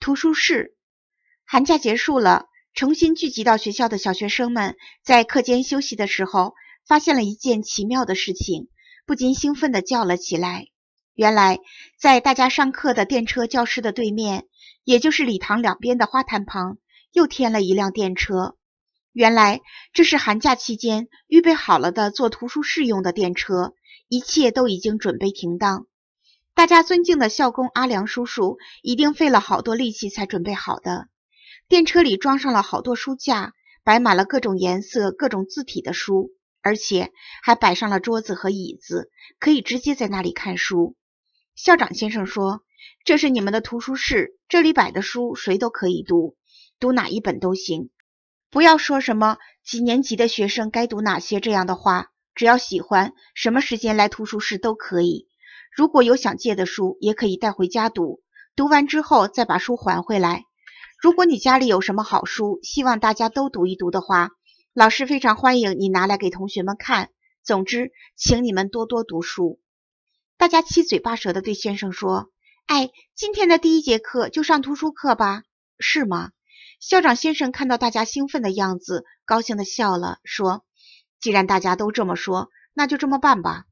图书室，寒假结束了，重新聚集到学校的小学生们，在课间休息的时候，发现了一件奇妙的事情，不禁兴奋的叫了起来。原来，在大家上课的电车教室的对面，也就是礼堂两边的花坛旁，又添了一辆电车。原来，这是寒假期间预备好了的做图书室用的电车，一切都已经准备停当。大家尊敬的校工阿良叔叔一定费了好多力气才准备好的。电车里装上了好多书架，摆满了各种颜色、各种字体的书，而且还摆上了桌子和椅子，可以直接在那里看书。校长先生说：“这是你们的图书室，这里摆的书谁都可以读，读哪一本都行。不要说什么几年级的学生该读哪些这样的话，只要喜欢，什么时间来图书室都可以。”如果有想借的书，也可以带回家读，读完之后再把书还回来。如果你家里有什么好书，希望大家都读一读的话，老师非常欢迎你拿来给同学们看。总之，请你们多多读书。大家七嘴八舌的对先生说：“哎，今天的第一节课就上图书课吧？是吗？”校长先生看到大家兴奋的样子，高兴地笑了，说：“既然大家都这么说，那就这么办吧。”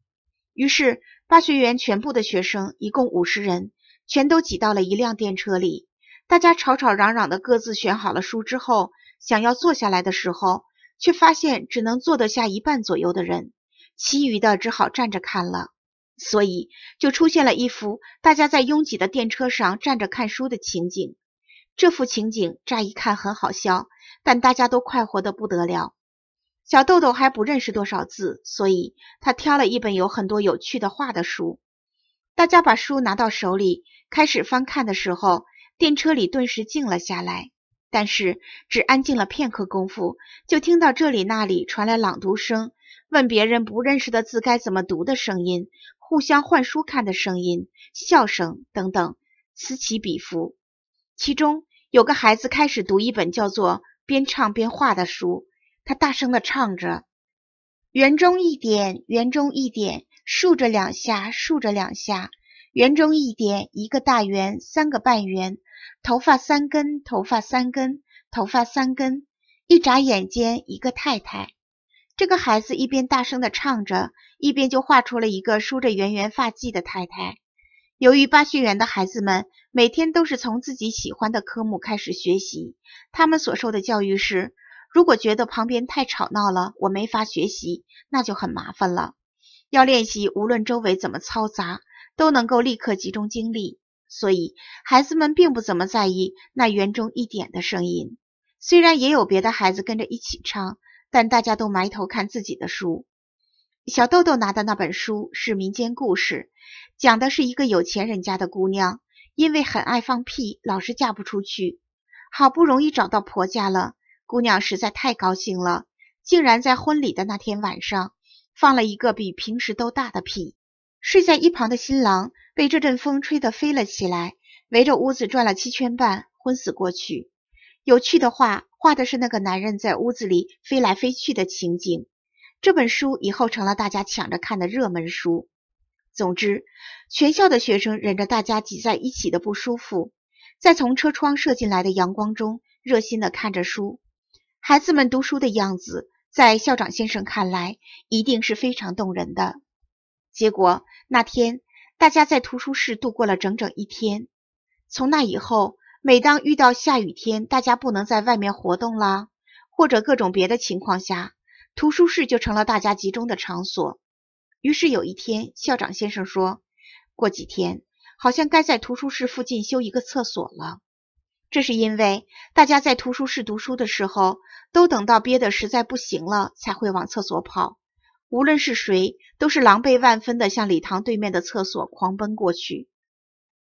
于是，巴学园全部的学生一共五十人，全都挤到了一辆电车里。大家吵吵嚷嚷的，各自选好了书之后，想要坐下来的时候，却发现只能坐得下一半左右的人，其余的只好站着看了。所以，就出现了一幅大家在拥挤的电车上站着看书的情景。这幅情景乍一看很好笑，但大家都快活的不得了。小豆豆还不认识多少字，所以他挑了一本有很多有趣的画的书。大家把书拿到手里，开始翻看的时候，电车里顿时静了下来。但是只安静了片刻功夫，就听到这里那里传来朗读声，问别人不认识的字该怎么读的声音，互相换书看的声音，笑声等等，此起彼伏。其中有个孩子开始读一本叫做《边唱边画》的书。他大声地唱着：“圆中一点，圆中一点，竖着两下，竖着两下，圆中一点，一个大圆，三个半圆，头发三根，头发三根，头发三根，一眨眼间，一个太太。”这个孩子一边大声地唱着，一边就画出了一个梳着圆圆发髻的太太。由于巴学园的孩子们每天都是从自己喜欢的科目开始学习，他们所受的教育是。如果觉得旁边太吵闹了，我没法学习，那就很麻烦了。要练习，无论周围怎么嘈杂，都能够立刻集中精力。所以孩子们并不怎么在意那园中一点的声音。虽然也有别的孩子跟着一起唱，但大家都埋头看自己的书。小豆豆拿的那本书是民间故事，讲的是一个有钱人家的姑娘，因为很爱放屁，老是嫁不出去，好不容易找到婆家了。姑娘实在太高兴了，竟然在婚礼的那天晚上放了一个比平时都大的屁。睡在一旁的新郎被这阵风吹得飞了起来，围着屋子转了七圈半，昏死过去。有趣的画画的是那个男人在屋子里飞来飞去的情景。这本书以后成了大家抢着看的热门书。总之，全校的学生忍着大家挤在一起的不舒服，在从车窗射进来的阳光中，热心的看着书。孩子们读书的样子，在校长先生看来，一定是非常动人的。结果那天，大家在图书室度过了整整一天。从那以后，每当遇到下雨天，大家不能在外面活动了，或者各种别的情况下，图书室就成了大家集中的场所。于是有一天，校长先生说过几天，好像该在图书室附近修一个厕所了。这是因为大家在图书室读书的时候，都等到憋得实在不行了，才会往厕所跑。无论是谁，都是狼狈万分的向礼堂对面的厕所狂奔过去。